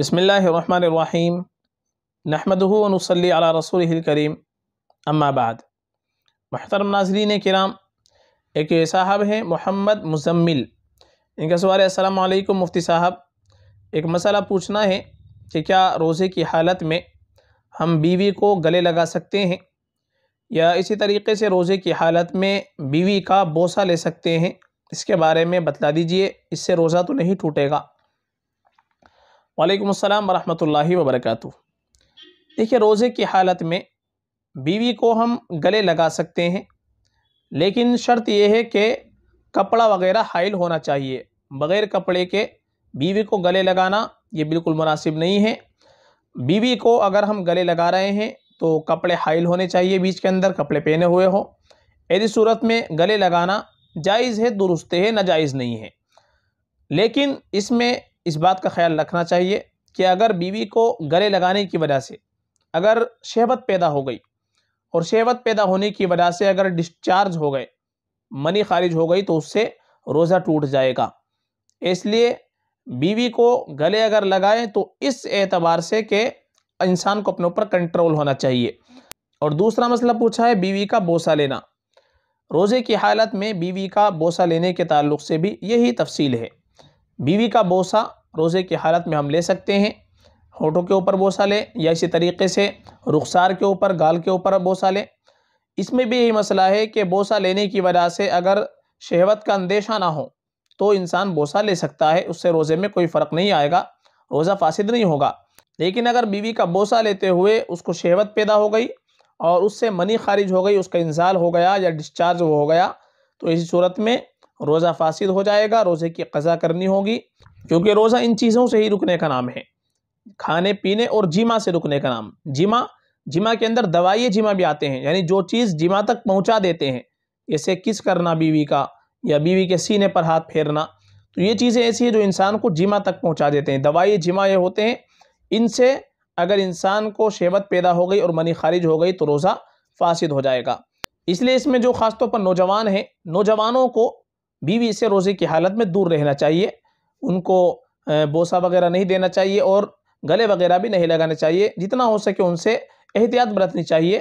बसमीम नहमदनसली अला रसूल करीम अम्माबाद महतरम नाजरीन कराम एक साहब हैं मोहम्मद मुजम्मिल इनका सवाल असलकम मुफ्ती साहब एक मसला पूछना है कि क्या रोज़े की हालत में हम बीवी को गले लगा सकते हैं या इसी तरीके से रोज़े की हालत में बीवी का बोसा ले सकते हैं इसके बारे में बतला दीजिए इससे रोज़ा तो नहीं टूटेगा वालेकुम अस्सलाम वरहमतुल्लाहि वबरकatuह देखिए रोज़े की हालत में बीवी को हम गले लगा सकते हैं लेकिन शर्त यह है कि कपड़ा वगैरह हाइल होना चाहिए बग़ैर कपड़े के बीवी को गले लगाना ये बिल्कुल मुनासिब नहीं है बीवी को अगर हम गले लगा रहे हैं तो कपड़े हाइल होने चाहिए बीच के अंदर कपड़े पहने हुए हो ऐसी सूरत में गले लगाना जायज़ है दुरुस्त है नाजायज़ नहीं है लेकिन इसमें इस बात का ख्याल रखना चाहिए कि अगर बीवी को गले लगाने की वजह से अगर शहबत पैदा हो गई और शहबत पैदा होने की वजह से अगर डिस्चार्ज हो गए मनी खारिज हो गई तो उससे रोज़ा टूट जाएगा इसलिए बीवी को गले अगर लगाएं तो इस एतबार से कि इंसान को अपने ऊपर कंट्रोल होना चाहिए और दूसरा मसला पूछा है बीवी का बोसा लेना रोज़े की हालत में बीवी का बोसा लेने के ताल्लुक से भी यही तफसील है बीवी का बोसा रोज़े की हालत में हम ले सकते हैं होठों के ऊपर बोसा लें या इसी तरीके से रुखसार के ऊपर गाल के ऊपर बोसा लें इसमें भी यही मसला है कि बोसा लेने की वजह से अगर शहवत का अंदेशा ना हो तो इंसान बोसा ले सकता है उससे रोज़े में कोई फ़र्क नहीं आएगा रोज़ा फासिद नहीं होगा लेकिन अगर बीवी का बोसा लेते हुए उसको शहवत पैदा हो गई और उससे मनी खारिज हो गई उसका इंजाल हो गया या डिस्चार्ज हो गया तो इसी सूरत में रोज़ा फासिद हो जाएगा रोज़े की कज़ा करनी होगी क्योंकि रोज़ा इन चीज़ों से ही रुकने का नाम है खाने पीने और जिमा से रुकने का नाम जिमा जिमा के अंदर दवाई जिमा भी आते हैं यानी जो चीज़ जिमा तक पहुंचा देते हैं जैसे किस करना बीवी का या बीवी के सीने पर हाथ फेरना तो ये चीज़ें ऐसी हैं जो इंसान को जिमा तक पहुंचा देते हैं दवाई जिमा ये होते हैं इनसे अगर इंसान को शेवत पैदा हो गई और मनी खारिज हो गई तो रोज़ा फासिद हो जाएगा इसलिए इसमें जो ख़ास तौर पर नौजवान हैं नौजवानों को बीवी से रोज़े की हालत में दूर रहना चाहिए उनको बोसा वगैरह नहीं देना चाहिए और गले वगैरह भी नहीं लगाने चाहिए जितना हो सके उनसे एहतियात बरतनी चाहिए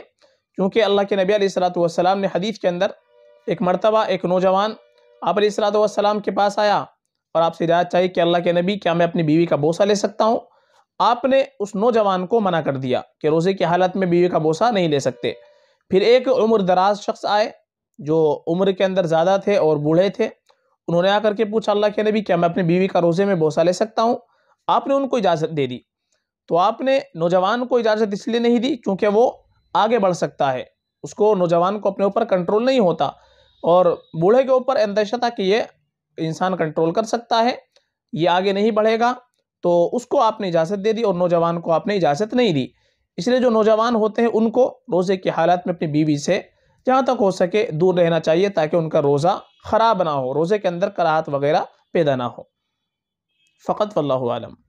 क्योंकि अल्लाह के नबी सलाम ने हदीस के अंदर एक मरतबा एक नौजवान आप सलाम के पास आया और आपसे हिदायत चाहिए कि अल्लाह के नबी क्या मैं अपनी बीवी का बोसा ले सकता हूँ आपने उस नौजवान को मना कर दिया कि रोज़े की हालत में बीवी का बोसा नहीं ले सकते फिर एक उम्र दराज शख्स आए जो उम्र के अंदर ज़्यादा थे और बूढ़े थे उन्होंने आकर के पूछा अल्लाह के नबी क्या मैं अपनी बीवी का रोज़े में बोसा ले सकता हूँ आपने उनको इजाज़त दे दी तो आपने नौजवान को इजाज़त इसलिए नहीं दी क्योंकि वो आगे बढ़ सकता है उसको नौजवान को अपने ऊपर कंट्रोल नहीं होता और बूढ़े के ऊपर अंदेशा था कि ये इंसान कंट्रोल कर सकता है ये आगे नहीं बढ़ेगा तो उसको आपने इजाज़त दे दी और नौजवान को आपने इजाज़त नहीं दी इसलिए जो नौजवान होते हैं उनको रोज़े की हालत में अपनी बीवी से जहाँ तक हो सके दूर रहना चाहिए ताकि उनका रोज़ा ख़राब ना हो रोज़े के अंदर कराहत वगैरह पैदा ना हो फ़कत वल्लम